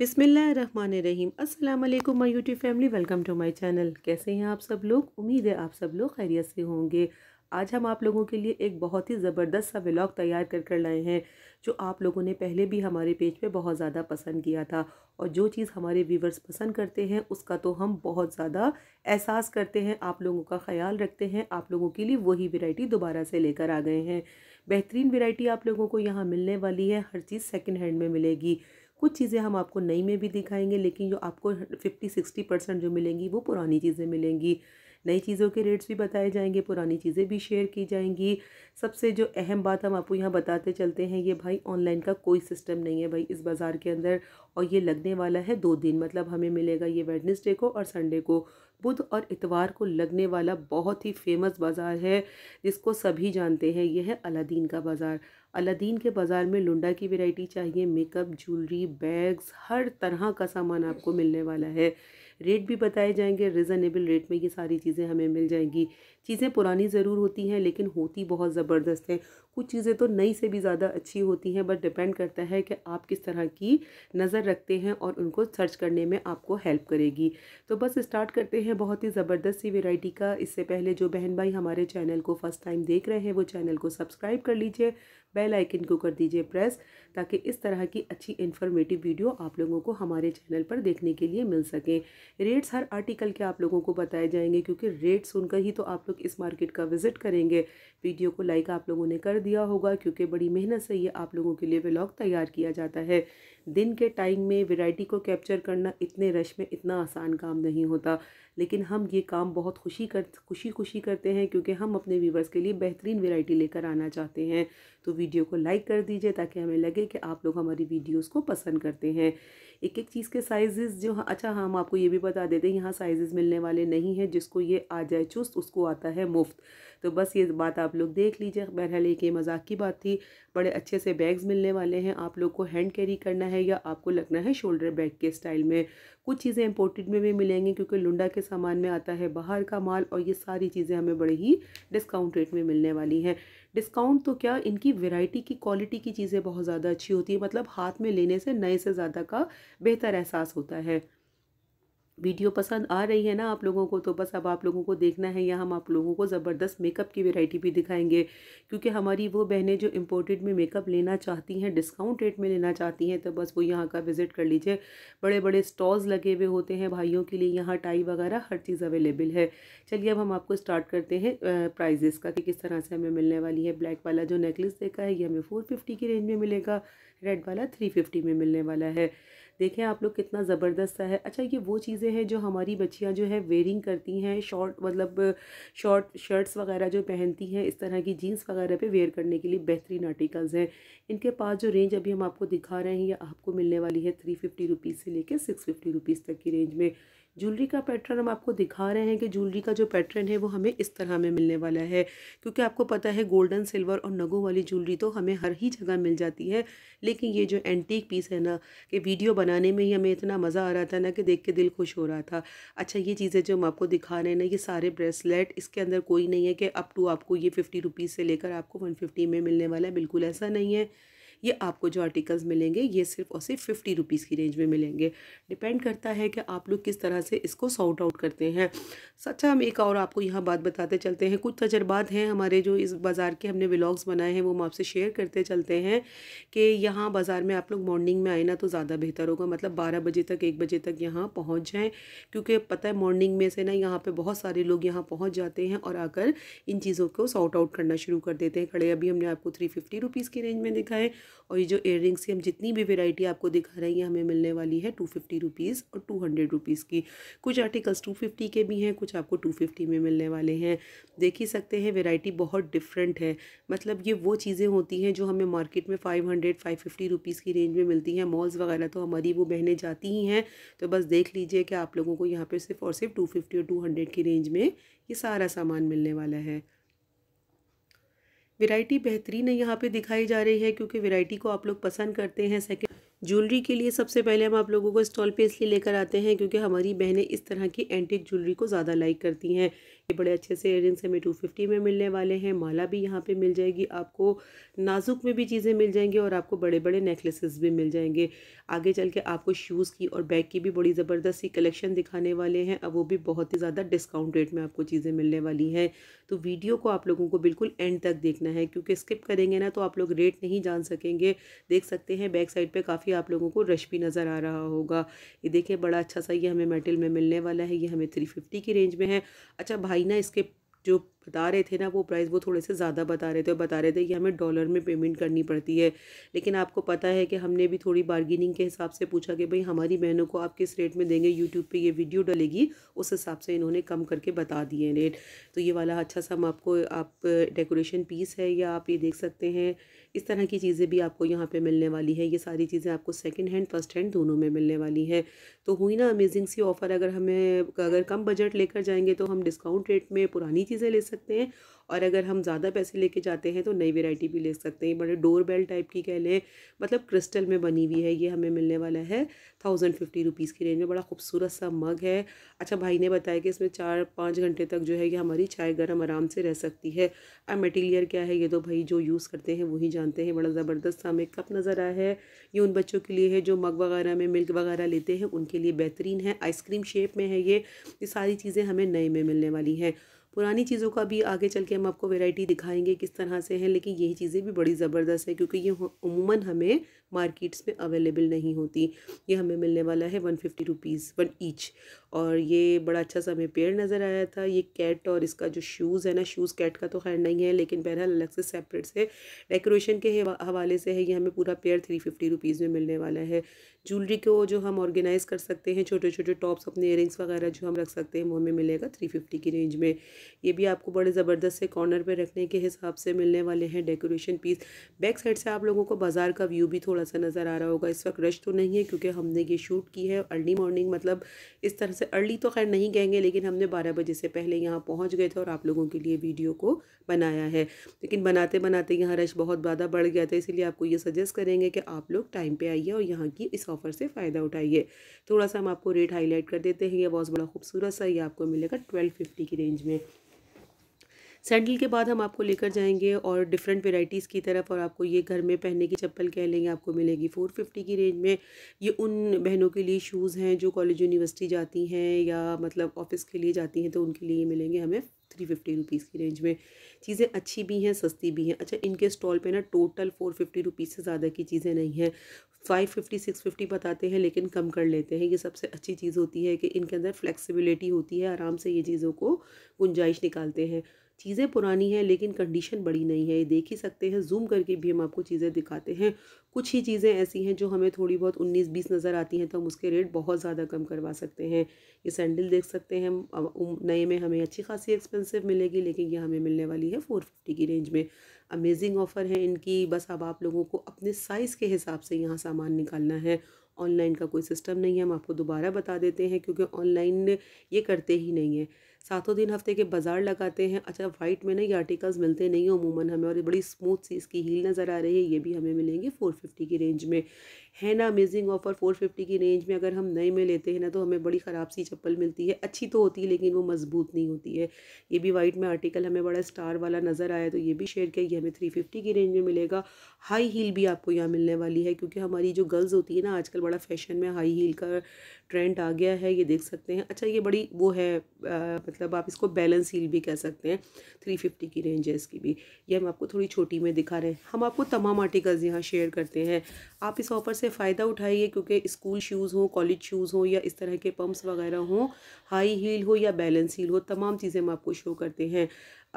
बिसमीम अस्सलाम वालेकुम my YouTube family welcome to my channel कैसे हैं आप सब लोग उम्मीद है आप सब लोग खैरियत से होंगे आज हम आप लोगों के लिए एक बहुत ही ज़बरदस्त सा व्लॉग तैयार कर कर लाए हैं जो आप लोगों ने पहले भी हमारे पेज पे बहुत ज़्यादा पसंद किया था और जो चीज़ हमारे व्यूवर्स पसंद करते हैं उसका तो हम बहुत ज़्यादा एहसास करते हैं आप लोगों का ख्याल रखते हैं आप लोगों के लिए वही वेराइटी दोबारा से लेकर आ गए हैं बेहतरीन वेराइटी आप लोगों को यहाँ मिलने वाली है हर चीज़ सेकेंड हैंड में मिलेगी कुछ चीज़ें हम आपको नई में भी दिखाएंगे लेकिन जो आपको फिफ्टी सिक्सटी परसेंट जो मिलेंगी वो पुरानी चीज़ें मिलेंगी नई चीज़ों के रेट्स भी बताए जाएंगे पुरानी चीज़ें भी शेयर की जाएंगी सबसे जो अहम बात हम आपको यहाँ बताते चलते हैं ये भाई ऑनलाइन का कोई सिस्टम नहीं है भाई इस बाज़ार के अंदर और ये लगने वाला है दो दिन मतलब हमें मिलेगा ये वेडनेसडे को और संडे को बुध और इतवार को लगने वाला बहुत ही फेमस बाज़ार है जिसको सभी जानते हैं यह है अलादीन का बाज़ार अलादीन के बाज़ार में लुंडा की वैरायटी चाहिए मेकअप ज्वेलरी बैग्स हर तरह का सामान आपको मिलने वाला है रेट भी बताए जाएंगे रिजनेबल रेट में ये सारी चीज़ें हमें मिल जाएंगी चीज़ें पुरानी ज़रूर होती हैं लेकिन होती बहुत ज़बरदस्त हैं कुछ चीज़ें तो नई से भी ज़्यादा अच्छी होती हैं बट डिपेंड करता है कि आप किस तरह की नज़र रखते हैं और उनको सर्च करने में आपको हेल्प करेगी तो बस स्टार्ट करते हैं बहुत ही ज़बरदस्त सी वेराइटी का इससे पहले जो बहन भाई हमारे चैनल को फर्स्ट टाइम देख रहे हैं वो चैनल को सब्सक्राइब कर लीजिए बेल आइकन को कर दीजिए प्रेस ताकि इस तरह की अच्छी इन्फॉर्मेटिव वीडियो आप लोगों को हमारे चैनल पर देखने के लिए मिल सकें रेट्स हर आर्टिकल के आप लोगों को बताए जाएंगे क्योंकि रेट सुनकर ही तो आप लोग इस मार्केट का विज़िट करेंगे वीडियो को लाइक आप लोगों ने कर दिया होगा क्योंकि बड़ी मेहनत से ये आप लोगों के लिए व्लॉग तैयार किया जाता है दिन के टाइम में वैरायटी को कैप्चर करना इतने रश में इतना आसान काम नहीं होता लेकिन हम ये काम बहुत खुशी कर खुशी खुशी करते हैं क्योंकि हम अपने व्यूवर्स के लिए बेहतरीन वैरायटी लेकर आना चाहते हैं तो वीडियो को लाइक कर दीजिए ताकि हमें लगे कि आप लोग हमारी वीडियोस को पसंद करते हैं एक एक चीज़ के साइजेस जो अच्छा हम आपको ये भी बता देते हैं यहाँ साइजेस मिलने वाले नहीं हैं जिसको ये आ जाए चुस्त उसको आता है मुफ्त तो बस ये बात आप लोग देख लीजिए बहरहाल एक ये मजाक की बात थी बड़े अच्छे से बैग्स मिलने वाले हैं आप लोग को हैंड कैरी करना है या आपको लगना है शोल्डर बैग के स्टाइल में कुछ चीज़ें इंपोर्टेड में भी मिलेंगी क्योंकि लुंडा के सामान में आता है बाहर का माल और ये सारी चीज़ें हमें बड़े ही डिस्काउंट रेट में मिलने वाली हैं डिस्काउंट तो क्या इनकी वैरायटी की क्वालिटी की चीज़ें बहुत ज़्यादा अच्छी होती है मतलब हाथ में लेने से नए से ज़्यादा का बेहतर एहसास होता है वीडियो पसंद आ रही है ना आप लोगों को तो बस अब आप लोगों को देखना है या हम आप लोगों को ज़बरदस्त मेकअप की वैरायटी भी दिखाएंगे क्योंकि हमारी वो बहनें जो इम्पोर्टेड में मेकअप लेना चाहती हैं डिस्काउंट रेट में लेना चाहती हैं तो बस वो यहाँ का विज़िट कर लीजिए बड़े बड़े स्टॉल्स लगे हुए होते हैं भाइयों के लिए यहाँ टाई वगैरह हर चीज़ अवेलेबल है चलिए अब हम आपको स्टार्ट करते हैं प्राइजेस का कि किस तरह से हमें मिलने वाली है ब्लैक वाला जो नेकलेस देखा है ये हमें फोर फिफ्टी की रेंज में मिलेगा रेड वाला थ्री फिफ्टी में मिलने वाला है देखें आप लोग कितना ज़बरदस्त है अच्छा ये वो चीज़ें हैं जो हमारी बच्चियाँ जो है वेयरिंग करती हैं शॉर्ट मतलब शॉर्ट शर्ट्स वगैरह जो पहनती हैं इस तरह की जीन्स वगैरह पे वेयर करने के लिए बेहतरीन आर्टिकल्स हैं इनके पास जो रेंज अभी हम आपको दिखा रहे हैं ये आपको मिलने वाली है थ्री फिफ्टी रुपीज़ से लेकर सिक्स फिफ्टी रुपीज़ तक की रेंज में ज्वेलरी का पैटर्न हम आपको दिखा रहे हैं कि ज्वेलरी का जो पैटर्न है वो हमें इस तरह में मिलने वाला है क्योंकि आपको पता है गोल्डन सिल्वर और नगों वाली ज्वेलरी तो हमें हर ही जगह मिल जाती है लेकिन ये जो एंटीक पीस है ना कि वीडियो बनाने में ही हमें इतना मज़ा आ रहा था ना कि देख के दिल खुश हो रहा था अच्छा ये चीज़ें जो हम आपको दिखा रहे हैं ना ये सारे ब्रेसलेट इसके अंदर कोई नहीं है कि अप टू आपको ये फिफ्टी रुपीज़ से लेकर आपको वन फिफ्टी में मिलने वाला है बिल्कुल ऐसा नहीं है ये आपको जो आर्टिकल्स मिलेंगे ये सिर्फ और सिर्फ फिफ्टी रुपीज़ की रेंज में मिलेंगे डिपेंड करता है कि आप लोग किस तरह से इसको सॉर्ट आउट करते हैं अच्छा हम एक और आपको यहाँ बात बताते चलते हैं कुछ तजर्बात हैं हमारे जो इस बाज़ार के हमने व्लाग्स बनाए हैं वो हम आपसे शेयर करते चलते हैं कि यहाँ बाज़ार में आप लोग मॉर्निंग में आए ना तो ज़्यादा बेहतर होगा मतलब बारह बजे तक एक बजे तक यहाँ पहुँच जाएँ क्योंकि पता है मॉर्निंग में से ना यहाँ पर बहुत सारे लोग यहाँ पहुँच जाते हैं और आकर इन चीज़ों को सॉर्ट आउट करना शुरू कर देते हैं खड़े अभी हमने आपको थ्री फिफ्टी रुपीज़ की रेंज में दिखाएँ और ये जो इयर की हम जितनी भी वेराइटी आपको दिखा रहे हैं हमें मिलने वाली है टू फिफ्टी रुपीज़ और टू हंड्रेड रुपीज़ की कुछ आर्टिकल्स टू फिफ्टी के भी हैं कुछ आपको टू फिफ्टी में मिलने वाले हैं देख ही सकते हैं वेराइटी बहुत डिफरेंट है मतलब ये वो चीज़ें होती हैं जो हमें मार्केट में five hundred five fifty rupees की रेंज में मिलती हैं मॉल्स वगैरह तो हमारी वो बहने जाती ही हैं तो बस देख लीजिए कि आप लोगों को यहाँ पर सिर्फ और सिर्फ टू फिफ्टी और टू हंड्रेड की रेंज में ये सारा सामान मिलने वाला है वैरायटी बेहतरीन है यहाँ पे दिखाई जा रही है क्योंकि वैरायटी को आप लोग पसंद करते हैं सेकंड ज्वेलरी के लिए सबसे पहले हम आप लोगों को स्टॉल पे इसलिए लेकर आते हैं क्योंकि हमारी बहनें इस तरह की एंटिक ज्वेलरी को ज़्यादा लाइक करती हैं बड़े अच्छे से एयरिंग्स हमें टू फिफ्टी में मिलने वाले हैं माला भी यहाँ पे मिल जाएगी आपको नाजुक में भी चीज़ें मिल जाएंगी और आपको बड़े बड़े नेकलेसेस भी मिल जाएंगे आगे चल के आपको शूज़ की और बैग की भी बड़ी जबरदस्त सी कलेक्शन दिखाने वाले हैं अब वो भी बहुत ही ज़्यादा डिस्काउंट रेट में आपको चीज़ें मिलने वाली हैं तो वीडियो को आप लोगों को बिल्कुल एंड तक देखना है क्योंकि स्किप करेंगे ना तो आप लोग रेट नहीं जान सकेंगे देख सकते हैं बैक साइड पर काफ़ी आप लोगों को रश भी नज़र आ रहा होगा ये देखिए बड़ा अच्छा सा ये हमें मेटल में मिलने वाला है ये हमें थ्री फिफ्टी की रेंज में है अच्छा भाई आईना इसके जो बता रहे थे ना वो प्राइस वो थोड़े से ज़्यादा बता रहे थे बता रहे थे कि हमें डॉलर में पेमेंट करनी पड़ती है लेकिन आपको पता है कि हमने भी थोड़ी बार्गेनिंग के हिसाब से पूछा कि भाई हमारी बहनों को आप किस रेट में देंगे यूट्यूब पे ये वीडियो डलेगी उस हिसाब से इन्होंने कम करके बता दिए रेट तो ये वाला अच्छा सा हम आपको आप डेकोरेशन पीस है या आप ये देख सकते हैं इस तरह की चीज़ें भी आपको यहाँ पर मिलने वाली है ये सारी चीज़ें आपको सेकेंड हैंड फर्स्ट हैंड दोनों में मिलने वाली हैं तो हुई ना अमेजिंग सी ऑफ़र अगर हमें अगर कम बजट लेकर जाएंगे तो हम डिस्काउंट रेट में पुरानी चीज़ें ले सकते हैं और अगर हम ज़्यादा पैसे लेके जाते हैं तो नई वेराइटी भी ले सकते हैं बड़े डोर बेल टाइप की कह लें मतलब क्रिस्टल में बनी हुई है ये हमें मिलने वाला है थाउजेंड फिफ्टी रुपीज़ की रेंज में बड़ा खूबसूरत सा मग है अच्छा भाई ने बताया कि इसमें चार पाँच घंटे तक जो है ये हमारी चाय गर्म आराम से रह सकती है अब मटीरियल क्या है ये तो भाई जो यूज़ करते हैं वही जानते हैं बड़ा ज़बरदस्त सा हमें कप नज़र आया है ये उन बच्चों के लिए है जो मग वगैरह में मिल्क वगैरह लेते हैं उनके लिए बेहतरीन है आइसक्रीम शेप में है ये ये सारी चीज़ें हमें नए में मिलने वाली हैं पुरानी चीज़ों का भी आगे चल के हम आपको वेराइटी दिखाएंगे किस तरह से हैं लेकिन यही चीज़ें भी बड़ी ज़बरदस्त है क्योंकि ये उमूमन हमें मार्केट्स में अवेलेबल नहीं होती ये हमें मिलने वाला है one fifty rupees one each और ये बड़ा अच्छा सा हमें पेड़ नज़र आया था ये कैट और इसका जो शूज़ है ना शूज़ कैट का तो खैर नहीं है लेकिन बहरहाल अलग से सेपरेट से डेकोरेशन के हवाले से है ये हमें पूरा पेयर थ्री फिफ्टी रुपीज़ में मिलने वाला है ज्वेलरी को जो हम ऑर्गेनाइज़ कर सकते हैं छोटे छोटे टॉप्स अपने इयरिंग्स वगैरह जो हम रख सकते हैं वो हमें मिलेगा थ्री फिफ्टी की रेंज में ये भी आपको बड़े ज़बरदस्त से कॉर्नर पर रखने के हिसाब से मिलने वाले हैं डेकोरेशन पीस बैक साइड से आप लोगों को बाजार का व्यू भी थोड़ा सा नज़र आ रहा होगा इस वक्त रश तो नहीं है क्योंकि हमने ये शूट की है अर्ली मॉर्निंग मतलब इस तरह से अर्ली तो खैर नहीं कहेंगे लेकिन हमने बारह बजे से पहले यहाँ पहुँच गए थे और आप लोगों के लिए वीडियो को बनाया है लेकिन बनाते बनाते यहाँ रश बहुत ज़्यादा बढ़ गया था इसीलिए आपको ये सजेस्ट करेंगे कि आप लोग टाइम पर आइए और यहाँ की इस ऑफर से फ़ायदा उठाइए थोड़ा सा हम आपको रेट हाईलाइट कर देते हैं ये बहुत बड़ा खूबसूरत सा ये आपको मिलेगा ट्वेल्व फिफ्टी की रेंज में सैंडल के बाद हम आपको लेकर जाएंगे और डिफरेंट वेराइटीज़ की तरफ और आपको ये घर में पहनने की चप्पल कह लेंगे आपको मिलेगी फ़ोर फिफ्टी की रेंज में ये उन बहनों के लिए शूज़ हैं जो कॉलेज यूनिवर्सिटी जाती हैं या मतलब ऑफिस के लिए जाती हैं तो उनके लिए मिलेंगे हमें थ्री फिफ्टी रुपीज़ की रेंज में चीज़ें अच्छी भी हैं सस्ती भी हैं अच्छा इनके स्टॉल पे ना टोटल फोर फिफ्टी रुपीज़ से ज़्यादा की चीज़ें नहीं हैं फाइव फिफ्टी सिक्स फिफ्टी बताते हैं लेकिन कम कर लेते हैं ये सबसे अच्छी चीज़ होती है कि इनके अंदर फ्लेक्सिबिलिटी होती है आराम से ये चीज़ों को गुंजाइश निकालते हैं चीज़ें पुरानी हैं लेकिन कंडीशन बड़ी नहीं है ये देख ही सकते हैं जूम करके भी हम आपको चीज़ें दिखाते हैं कुछ ही चीज़ें ऐसी हैं जो हमें थोड़ी बहुत उन्नीस बीस नज़र आती हैं तो हम उसके रेट बहुत ज़्यादा कम करवा सकते हैं ये सैंडल देख सकते हैं नए में हमें अच्छी खासी एक्सपेंसिव मिलेगी लेकिन ये हमें मिलने वाली है फ़ोर फिफ्टी की रेंज में अमेजिंग ऑफ़र है इनकी बस अब आप लोगों को अपने साइज़ के हिसाब से यहाँ सामान निकालना है ऑनलाइन का कोई सिस्टम नहीं है हम आपको दोबारा बता देते हैं क्योंकि ऑनलाइन ये करते ही नहीं है सातों दिन हफ्ते के बाज़ार लगाते हैं अच्छा वाइट में ना ये आर्टिकल्स मिलते नहीं हैं अमूमन हमें और बड़ी स्मूथ सी इसकी हील नज़र आ रही है ये भी हमें मिलेंगे फ़ोर फिफ्टी की रेंज में है ना अमेजिंग ऑफ़र फ़ोर फिफ्टी की रेंज में अगर हम नए में लेते हैं ना तो हमें बड़ी ख़राब सी चप्पल मिलती है अच्छी तो होती है लेकिन वो मजबूत नहीं होती है ये भी वाइट में आर्टिकल हमें बड़ा स्टार वाला नज़र आया तो ये भी शेयर किया ये हमें थ्री फिफ्टी की रेंज में मिलेगा हाई हील भी आपको यहाँ मिलने वाली है क्योंकि हमारी जो गर्ल्स होती है ना आजकल बड़ा फैशन में हाई हील का ट्रेंड आ गया है ये देख सकते हैं अच्छा ये बड़ी वो है मतलब आप इसको बैलेंस हील भी कह सकते हैं थ्री फिफ्टी की रेंजेस की भी ये हम आपको थोड़ी छोटी में दिखा रहे हैं हम आपको तमाम आर्टिकल्स यहाँ शेयर करते हैं आप इस ऑफर से फ़ायदा उठाइए क्योंकि स्कूल शूज़ हों कॉलेज शूज़ हों या इस तरह के पम्प्स वगैरह हों हाई हील हो या बैलेंस हील हो तमाम चीज़ें हम आपको शो करते हैं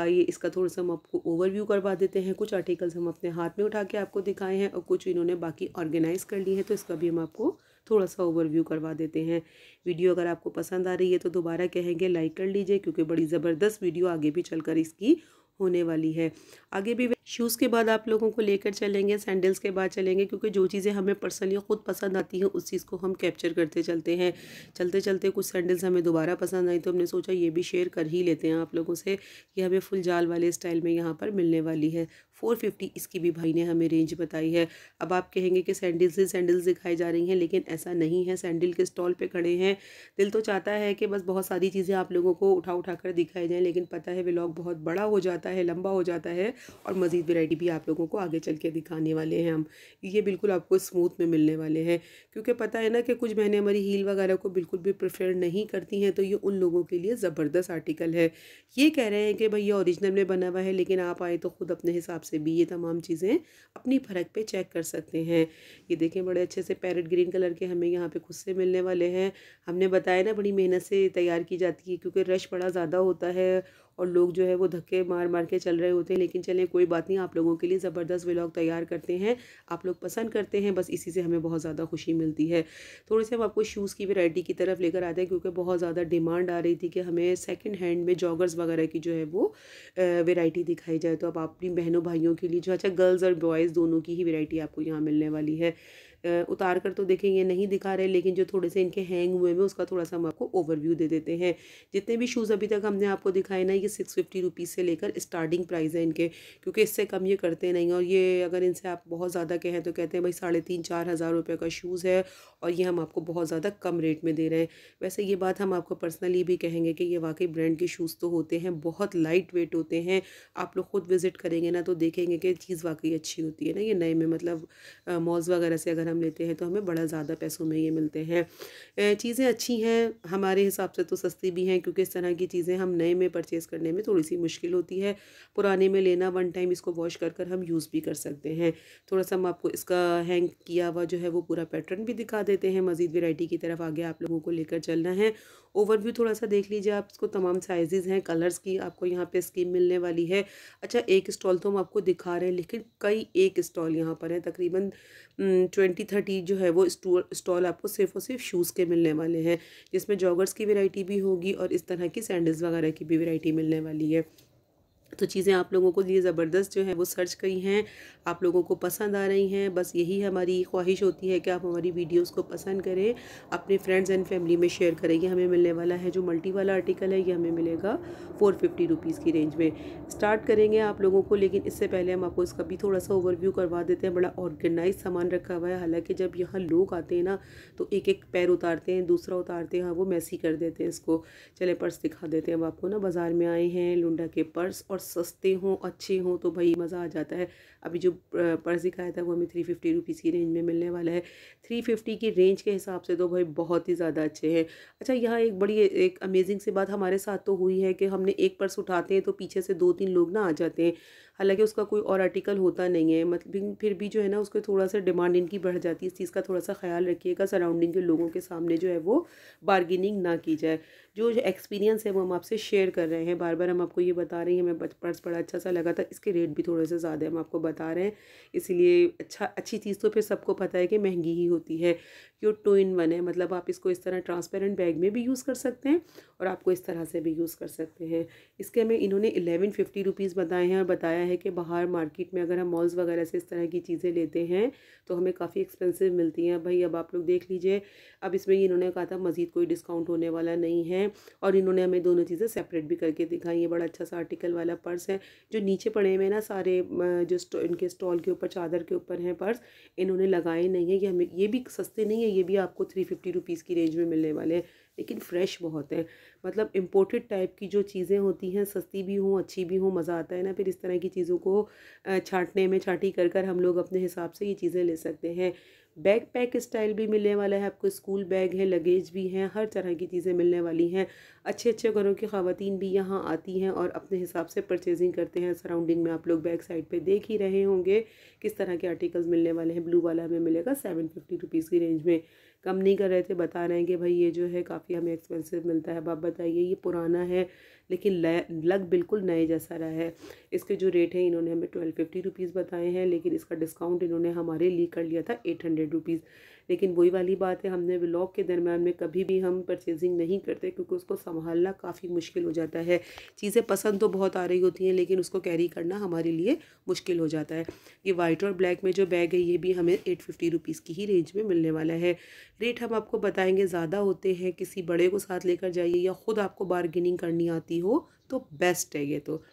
आइए इसका थोड़ा सा हम आपको ओवरव्यू करवा देते हैं कुछ आर्टिकल्स हम अपने हाथ में उठा के आपको दिखाए हैं और कुछ इन्होंने बाकी ऑर्गेनाइज़ कर लिए हैं तो इसका भी हम आपको थोड़ा सा ओवरव्यू करवा देते हैं वीडियो अगर आपको पसंद आ रही है तो दोबारा कहेंगे लाइक कर लीजिए क्योंकि बड़ी ज़बरदस्त वीडियो आगे भी चलकर इसकी होने वाली है आगे भी शूज़ के बाद आप लोगों को लेकर चलेंगे सैंडल्स के बाद चलेंगे क्योंकि जो चीज़ें हमें पर्सनली ख़ुद पसंद आती हैं उस चीज़ को हम कैप्चर करते चलते हैं चलते चलते कुछ सैंडल्स हमें दोबारा पसंद आई तो हमने सोचा ये भी शेयर कर ही लेते हैं आप लोगों से कि हमें फुल जाल वाले स्टाइल में यहाँ पर मिलने वाली है फ़ोर फिफ्टी इसकी भी भाई ने हमें रेंज बताई है अब आप कहेंगे कि सैंडल्स ही सैंडल्स दिखाई जा रही हैं लेकिन ऐसा नहीं है सैंडल के स्टॉल पर खड़े हैं दिल तो चाहता है कि बस बहुत सारी चीज़ें आप लोगों को उठा उठा कर दिखाई जाएँ लेकिन पता है व्लॉग बहुत बड़ा हो जाता है लंबा हो जाता है और मज़े मज़ीद वेराइटी भी आप लोगों को आगे चल के दिखाने वाले हैं हम ये बिल्कुल आपको स्मूथ में मिलने वाले हैं क्योंकि पता है ना कि कुछ बहनें हमारी हील वगैरह को बिल्कुल भी प्रेफर नहीं करती हैं तो ये उन लोगों के लिए ज़बरदस्त आर्टिकल है ये कह रहे हैं कि भाई ये औरिजिनल में बना हुआ है लेकिन आप आए तो ख़ुद अपने हिसाब से भी ये तमाम चीज़ें अपनी फर्क पर चेक कर सकते हैं ये देखें बड़े अच्छे से पैरट ग्रीन कलर के हमें यहाँ पर खुद से मिलने वाले हैं हमने बताया ना बड़ी मेहनत से तैयार की जाती है क्योंकि रश बड़ा ज़्यादा होता है और लोग जो है वो धक्के मार मार के चल रहे होते हैं लेकिन चलें कोई बात नहीं आप लोगों के लिए ज़बरदस्त व्लॉग तैयार करते हैं आप लोग पसंद करते हैं बस इसी से हमें बहुत ज़्यादा खुशी मिलती है थोड़े से हम आपको शूज़ की वैरायटी की तरफ लेकर आते हैं क्योंकि बहुत ज़्यादा डिमांड आ रही थी कि हमें सेकेंड हैंड में जॉगर्स वगैरह की जो है वो वेराइटी दिखाई जाए तो आप अपनी बहनों भाइयों के लिए जो अच्छा गर्ल्स और बॉयज़ दोनों की ही वेराइटी आपको यहाँ मिलने वाली है उतार कर तो देखें ये नहीं दिखा रहे लेकिन जो थोड़े से इनके हैंग हुए हैं उसका थोड़ा सा हम आपको ओवरव्यू दे देते हैं जितने भी शूज़ अभी तक हमने आपको दिखाए ना ये सिक्स फिफ्टी रुपीज़ से लेकर स्टार्टिंग प्राइस है इनके क्योंकि इससे कम ये करते नहीं और ये अगर इनसे आप बहुत ज़्यादा कहें तो कहते हैं भाई साढ़े तीन चार हज़ार रुपये का शूज़ है और ये हम आपको बहुत ज़्यादा कम रेट में दे रहे हैं वैसे ये बात हम आपको पर्सनली भी कहेंगे कि ये वाकई ब्रांड के शूज़ तो होते हैं बहुत लाइट वेट होते हैं आप लोग ख़ुद विज़िट करेंगे ना तो देखेंगे कि चीज़ वाकई अच्छी होती है ना ये नए में मतलब मॉल्स वगैरह से अगर हम हम लेते हैं तो हमें बड़ा ज़्यादा पैसों में ये मिलते हैं चीज़ें अच्छी हैं हमारे हिसाब से तो सस्ती भी हैं क्योंकि इस तरह की चीज़ें हम नए में परचेज़ करने में थोड़ी सी मुश्किल होती है पुराने में लेना वन टाइम इसको वॉश कर कर हम यूज़ भी कर सकते हैं थोड़ा सा हम आपको इसका हैंग किया हुआ जो है वो पूरा पैटर्न भी दिखा देते हैं मज़ीद वेराइटी की तरफ आगे आप लोगों को लेकर चलना है ओवरव्यू थोड़ा सा देख लीजिए आप इसको तमाम साइजेज़ हैं कलर्स की आपको यहाँ पे स्कीम मिलने वाली है अच्छा एक स्टॉल तो हम आपको दिखा रहे हैं लेकिन कई एक स्टॉल यहाँ पर है तकरीबन ट्वेंटी थर्टी जो है वो स्टॉल आपको सिर्फ और सिर्फ शूज़ के मिलने वाले हैं जिसमें जॉगर्स की वेराइटी भी होगी और इस तरह की सैंडल्स वगैरह की भी वेराइटी मिलने वाली है तो चीज़ें आप लोगों को लिए ज़बरदस्त जो है वो सर्च करी हैं आप लोगों को पसंद आ रही हैं बस यही हमारी ख्वाहिश होती है कि आप हमारी वीडियोस को पसंद करें अपने फ्रेंड्स एंड फैमिली में शेयर करें ये हमें मिलने वाला है जो मल्टी वाला आर्टिकल है ये हमें मिलेगा फ़ोर फिफ्टी रुपीज़ की रेंज में स्टार्ट करेंगे आप लोगों को लेकिन इससे पहले हम आपको इसका भी थोड़ा सा ओवरव्यू करवा देते हैं बड़ा ऑर्गेनाइज सामान रखा हुआ है हालाँकि जब यहाँ लोग आते हैं ना तो एक एक पैर उतारते हैं दूसरा उतारते हैं हाँ, वो मैसी कर देते हैं इसको चले पर्स दिखा देते हैं हम आपको ना बाज़ार में आए हैं लुंडा के पर्स और सस्ते हों अच्छे हों तो भाई मज़ा आ जाता है अभी जो पर्स दिखाया था वो हमें थ्री फिफ्टी रुपीज़ की रेंज में मिलने वाला है थ्री फिफ्टी की रेंज के हिसाब से तो भाई बहुत ही ज़्यादा अच्छे हैं अच्छा यहाँ एक बड़ी एक अमेजिंग सी बात हमारे साथ तो हुई है कि हमने एक पर्स उठाते हैं तो पीछे से दो तीन लोग ना आ जाते हैं हालांकि उसका कोई और आर्टिकल होता नहीं है मतलब फिर भी जो है ना उसके थोड़ा सा डिमांड इनकी बढ़ जाती है इस चीज़ का थोड़ा सा ख्याल रखिएगा सराउंडिंग के लोगों के सामने जो है वो बार्गेनिंग ना की जाए जो जो एक्सपीरियंस है वो हम आपसे शेयर कर रहे हैं बार बार हम आपको ये बता रहे हैं हमें पर्स बड़ा अच्छा सा लगा था इसके रेट भी थोड़े से ज़्यादा हम आपको बता बता रहे हैं इसीलिए अच्छा अच्छी चीज़ तो फिर सबको पता है कि महंगी ही होती है ये टू इन वन है मतलब आप इसको इस तरह ट्रांसपेरेंट बैग में भी यूज़ कर सकते हैं और आपको इस तरह से भी यूज़ कर सकते हैं इसके हमें इन्होंने एलेवन फिफ्टी रुपीज़ बताए हैं और बताया है कि बाहर मार्केट में अगर हम मॉल्स वगैरह से इस तरह की चीज़ें लेते हैं तो हमें काफ़ी एक्सपेंसिव मिलती हैं भाई अब आप लोग देख लीजिए अब इसमें इन्होंने कहा था मज़ीद कोई डिस्काउंट होने वाला नहीं है और इन्होंने हमें दोनों चीज़ें सेपरेट भी करके दिखाई ये बड़ा अच्छा सा आर्टिकल वाला पर्स है जो नीचे पड़े हुए ना सारे जो इनके स्टॉल के ऊपर चादर के ऊपर हैं पर्स इन्होंने लगाए नहीं है ये हमें ये भी सस्ते नहीं है ये भी आपको थ्री फिफ्टी रुपीज़ की रेंज में मिलने वाले हैं लेकिन फ़्रेश बहुत है मतलब इम्पोर्टेड टाइप की जो चीज़ें होती हैं सस्ती भी हों अच्छी भी हों मज़ा आता है ना फिर इस तरह की चीज़ों को छाँटने में छाटी कर कर हम लोग अपने हिसाब से ये चीज़ें ले सकते हैं बैग पैक स्टाइल भी मिलने वाला है आपको स्कूल बैग है लगेज भी हैं हर तरह की चीज़ें मिलने वाली हैं अच्छे अच्छे घरों की खातन भी यहाँ आती हैं और अपने हिसाब से परचेजिंग करते हैं सराउंडिंग में आप लोग बैक साइड पर देख ही रहे होंगे किस तरह के आर्टिकल्स मिलने वाले हैं ब्लू वाला हमें मिलेगा सेवन फिफ्टी रुपीज़ की रेंज में कम नहीं कर रहे थे बता रहे हैं कि भाई ये जो है काफ़ी हमें एक्सपेंसिव मिलता है अब बताइए ये पुराना है लेकिन लग बिल्कुल नए जैसा रहा है इसके जो रेट हैं इन्होंने हमें ट्वेल्व फिफ्टी रुपीज़ बताए हैं लेकिन इसका डिस्काउंट इन्होंने हमारे लिए कर लिया था एट हंड्रेड रुपीज़ लेकिन वही वाली बात है हमने ब्लॉग के दरम्यान में कभी भी हम परचेजिंग नहीं करते क्योंकि उसको संभालना काफ़ी मुश्किल हो जाता है चीज़ें पसंद तो बहुत आ रही होती हैं लेकिन उसको कैरी करना हमारे लिए मुश्किल हो जाता है ये वाइट और ब्लैक में जो बैग है ये भी हमें एट फिफ्टी रुपीज़ की ही रेंज में मिलने वाला है रेट हम आपको बताएँगे ज़्यादा होते हैं किसी बड़े को साथ लेकर जाइए या ख़ुद आपको बारगेनिंग करनी आती हो तो बेस्ट है ये तो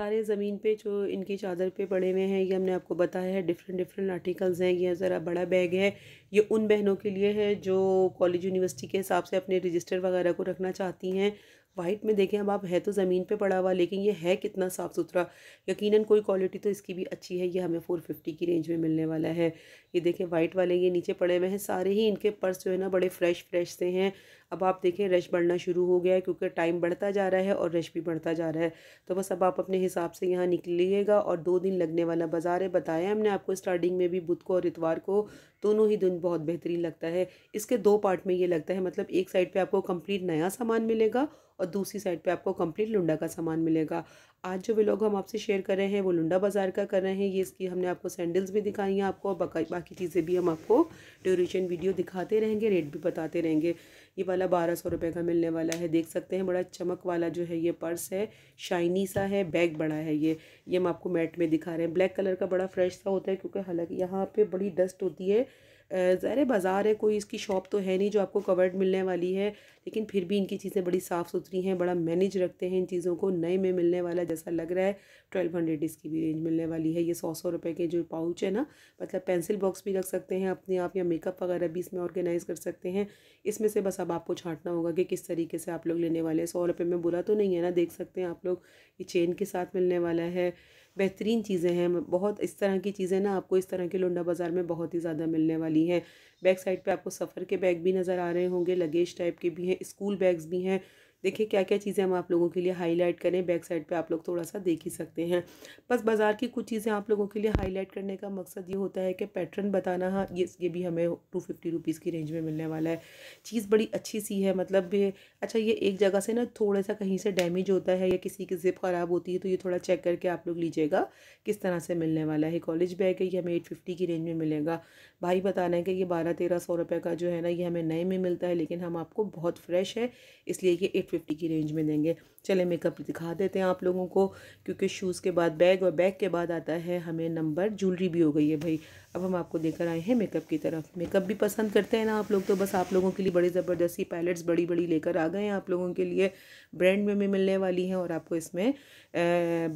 सारे ज़मीन पे जो इनकी चादर पे पड़े हुए हैं ये हमने आपको बताया है डिफरेंट डिफरेंट आर्टिकल्स हैं ये ज़रा बड़ा बैग है ये उन बहनों के लिए है जो कॉलेज यूनिवर्सिटी के हिसाब से अपने रजिस्टर वगैरह को रखना चाहती हैं वाइट में देखें अब आप है तो ज़मीन पे पड़ा हुआ लेकिन ये है कितना साफ़ सुथरा यकीनन कोई क्वालिटी तो इसकी भी अच्छी है ये हमें फ़ोर फिफ्टी की रेंज में मिलने वाला है ये देखें वाइट वाले ये नीचे पड़े हुए हैं सारे ही इनके पर्स जो है ना बड़े फ़्रेश फ्रेश से हैं अब आप देखें रश बढ़ना शुरू हो गया है क्योंकि टाइम बढ़ता जा रहा है और रश भी बढ़ता जा रहा है तो बस अब आप अपने हिसाब से यहाँ निकलिएगा और दो दिन लगने वाला बाज़ार है बताया हमने आपको स्टार्टिंग में भी बुध को और इतवार को दोनों ही दिन बहुत बेहतरीन लगता है इसके दो पार्ट में ये लगता है मतलब एक साइड पर आपको कम्प्लीट नया सामान मिलेगा और दूसरी साइड पे आपको कंप्लीट लुंडा का सामान मिलेगा आज जो लोग हम आपसे शेयर कर रहे हैं वो लुंडा बाज़ार का कर रहे हैं ये इसकी हमने आपको सैंडल्स भी दिखाई हैं आपको और बाकी चीज़ें भी हम आपको ड्यूरेशन वीडियो दिखाते रहेंगे रेट भी बताते रहेंगे ये वाला बारह सौ रुपये का मिलने वाला है देख सकते हैं बड़ा चमक वाला जो है ये पर्स है शाइनी सा है बैग बड़ा है ये ये हम आपको मैट में दिखा रहे हैं ब्लैक कलर का बड़ा फ्रेश सा होता है क्योंकि हालांकि यहाँ पर बड़ी डस्ट होती है ज़ाहिर बाज़ार है कोई इसकी शॉप तो है नहीं जो आपको कवर्ड मिलने वाली है लेकिन फिर भी इनकी चीज़ें बड़ी साफ़ सुथरी हैं बड़ा मैनेज रखते हैं इन चीज़ों को नए में मिलने वाला जैसा लग रहा है ट्वेल्व हंड्रेड इसकी भी रेंज मिलने वाली है ये सौ सौ रुपये के जो पाउच है ना मतलब पेंसिल बॉक्स भी रख सकते हैं अपने आप या मेकअप वगैरह भी इसमें ऑर्गेनाइज़ कर सकते हैं इसमें से बस अब आपको छाँटना होगा कि किस तरीके से आप लोग लेने वाले हैं सौ रुपये में बुरा तो नहीं है ना देख सकते हैं आप लोग ये चेन के साथ मिलने वाला है बेहतरीन चीज़ें हैं बहुत इस तरह की चीज़ें ना आपको इस तरह के लोंडा बाज़ार में बहुत ही ज़्यादा मिलने वाली हैं बैक साइड पे आपको सफ़र के बैग भी नज़र आ रहे होंगे लगेज टाइप के भी हैं स्कूल बैग्स भी हैं देखिए क्या क्या चीज़ें हम आप लोगों के लिए हाईलाइट करें बैक साइड पे आप लोग थोड़ा सा देख ही सकते हैं बस बाज़ार की कुछ चीज़ें आप लोगों के लिए हाईलाइट करने का मकसद ये होता है कि पैटर्न बताना हाँ ये ये भी हमें टू फिफ्टी रुपीज़ की रेंज में मिलने वाला है चीज़ बड़ी अच्छी सी है मतलब अच्छा ये एक जगह से ना थोड़ा सा कहीं से डैमेज होता है या किसी की ज़िप ख़राब होती है तो ये थोड़ा चेक करके आप लोग लीजिएगा किस तरह से मिलने वाला है कॉलेज बैग है ये हमें एट फिफ्टी की रेंज में मिलेगा भाई बताना है कि ये बारह तेरह सौ रुपये का जो है ना ये हमें नए में मिलता है लेकिन हम आपको बहुत फ्रेश है इसलिए ये एट फिफ्टी की रेंज में देंगे चले मेकअप दिखा देते हैं आप लोगों को क्योंकि शूज़ के बाद बैग और बैग के बाद आता है हमें नंबर ज्वेलरी भी हो गई है भाई अब हम आपको लेकर आए हैं मेकअप की तरफ मेकअप भी पसंद करते हैं ना आप लोग तो बस आप लोगों के लिए बड़ी ज़बरदस्ती पैलेट्स बड़ी बड़ी लेकर आ गए हैं आप लोगों के लिए ब्रांड में भी मिलने वाली हैं और आपको इसमें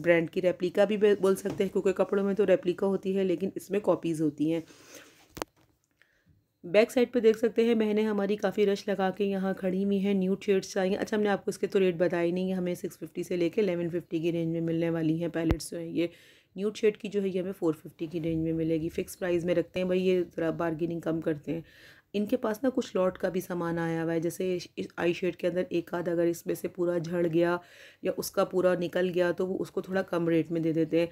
ब्रांड की रेप्लिका भी बोल सकते हैं क्योंकि कपड़ों में तो रेप्लिका होती है लेकिन इसमें कॉपीज़ होती हैं बैक साइड पे देख सकते हैं बहनें हमारी काफ़ी रश लगा के यहाँ खड़ी हुई हैं न्यू शेड्स आई हैं अच्छा हमने आपको इसके तो रेट बताए नहीं है हमें सिक्स फिफ्टी से लेके एलेवन फिफ्टी की रेंज में मिलने वाली हैं पैलेट्स जो हैं ये न्यू शेड की जो है ये हमें फ़ोर फिफ्टी की रेंज में मिलेगी फ़िक्स प्राइस में रखते हैं भाई ये थोड़ा बारगेनिंग कम करते हैं इनके पास ना कुछ लॉट का भी सामान आया हुआ है जैसे इस आई शेड के अंदर एक आध अगर इसमें से पूरा झड़ गया या उसका पूरा निकल गया तो वो उसको थोड़ा कम रेट में दे देते हैं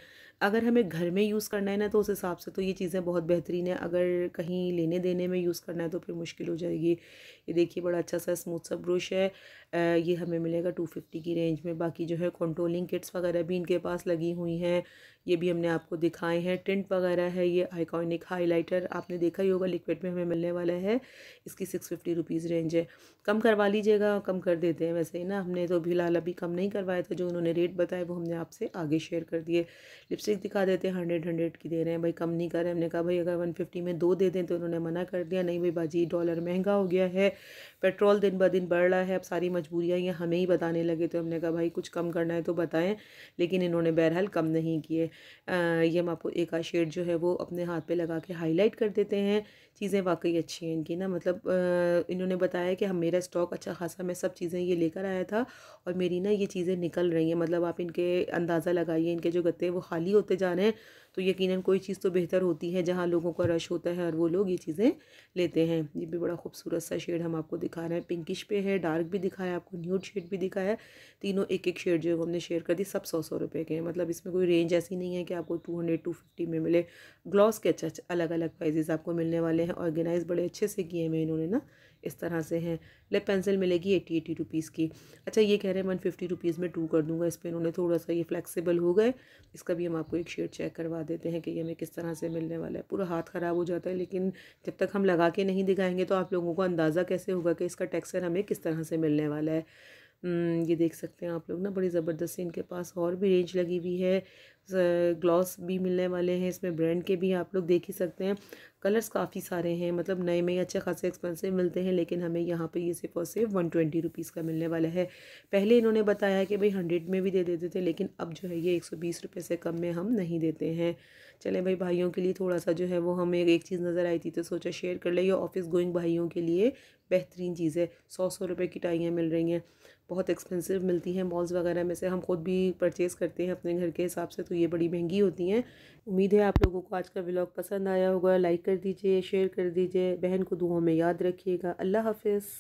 अगर हमें घर में यूज़ करना है ना तो उस हिसाब से तो ये चीज़ें बहुत बेहतरीन है अगर कहीं लेने देने में यूज़ करना है तो फिर मुश्किल हो जाएगी ये देखिए बड़ा अच्छा सा स्मूथ सा ब्रश है ये हमें मिलेगा टू फिफ्टी की रेंज में बाकी जो है कंट्रोलिंग किट्स वगैरह भी इनके पास लगी हुई हैं ये भी हमने आपको दिखाए हैं टिंट वगैरह है ये आइकॉनिक हाईलाइटर आपने देखा ही होगा लिक्विड में हमें मिलने वाला है है इसकी सिक्स फिफ्टी रुपीज़ रेंज है कम करवा लीजिएगा कम कर देते हैं वैसे ही ना हमने तो भिलहाल अभी कम नहीं करवाया था जो उन्होंने रेट बताया वो हमने आपसे आगे शेयर कर दिए लिपस्टिक दिखा देते हैं हंड्रेड हंड्रेड की दे रहे हैं भाई कम नहीं कर रहे हमने कहा भाई अगर वन फिफ्टी में दो दे दें तो उन्होंने मना कर दिया नहीं भाई बाजी डॉलर महंगा हो गया है पेट्रोल दिन ब दिन बढ़ रहा है अब सारी मजबूरियाँ ये हमें ही बताने लगे तो हमने कहा भाई कुछ कम करना है तो बताएं लेकिन इन्होंने बहरहाल कम नहीं किए ये हम आपको एक आ शेड जो है वो अपने हाथ पे लगा के हाईलाइट कर देते हैं चीज़ें वाकई अच्छी हैं इनकी ना मतलब इन्होंने बताया कि हम मेरा स्टॉक अच्छा खासा मैं सब चीज़ें ये लेकर आया था और मेरी ना ये चीज़ें निकल रही हैं मतलब आप इनके अंदाज़ा लगाइए इनके जो गत्ते वो खाली होते जा रहे हैं तो यकीनन कोई चीज़ तो बेहतर होती है जहाँ लोगों का रश होता है और वो लोग ये चीज़ें लेते हैं ये भी बड़ा खूबसूरत सा शेड हम आपको दिखा रहे हैं पिंकिश पे है डार्क भी दिखाया आपको न्यूड शेड भी दिखाया तीनों एक एक शेड जो हमने शेयर कर दी सब सौ सौ रुपये के हैं मतलब इसमें कोई रेंज ऐसी नहीं है कि आपको टू हंड्रेड टू फिफ्टी में मिले ग्लॉस के अच्छा अलग अलग प्राइजेज़ आपको मिलने वाले हैं ऑर्गेनाइज़ बड़े अच्छे से किए हैं इन्होंने ना इस तरह से हैं ले पेंसिल मिलेगी एटी एटी रुपीज़ की अच्छा ये कह रहे हैं वन फिफ्टी रुपीज़ में टू कर दूंगा इस पर इन्होंने थोड़ा सा ये फ्लेक्सिबल हो गए इसका भी हम आपको एक शेड चेक करवा देते हैं कि ये हमें किस तरह से मिलने वाला है पूरा हाथ ख़राब हो जाता है लेकिन जब तक हम लगा के नहीं दिखाएंगे तो आप लोगों को अंदाज़ा कैसे होगा कि इसका टेक्सचर हमें किस तरह से मिलने वाला है हम्म, ये देख सकते हैं आप लोग ना बड़ी ज़बरदस्त इनके पास और भी रेंज लगी हुई है ग्लॉस भी मिलने वाले हैं इसमें ब्रांड के भी आप लोग देख ही सकते हैं कलर्स काफ़ी सारे हैं मतलब नए में अच्छे खासे एक्सपेंसिव मिलते हैं लेकिन हमें यहाँ पे ये सिर्फ और सिर्फ वन ट्वेंटी रुपीज़ का मिलने वाला है पहले इन्होंने बताया कि भाई हंड्रेड में भी दे देते थे लेकिन अब जो है ये एक सौ बीस रुपये से कम में हम नहीं देते हैं चले भाई भाइयों के लिए थोड़ा सा जो है वो हमें एक चीज़ नज़र आई थी तो सोचा शेयर कर ले ऑफिस गोइंग भाइयों के लिए बेहतरीन चीज़ है सौ सौ रुपये की टाइयाँ मिल रही हैं बहुत एक्सपेंसिव मिलती हैं मॉल्स वगैरह में से हम खुद भी परचेज़ करते हैं अपने घर के हिसाब से तो ये बड़ी महंगी होती हैं उम्मीद है आप लोगों को आज का व्लॉग पसंद आया होगा लाइक कर दीजिए शेयर कर दीजिए बहन को दुआओं में याद रखिएगा अल्लाह हाफिज़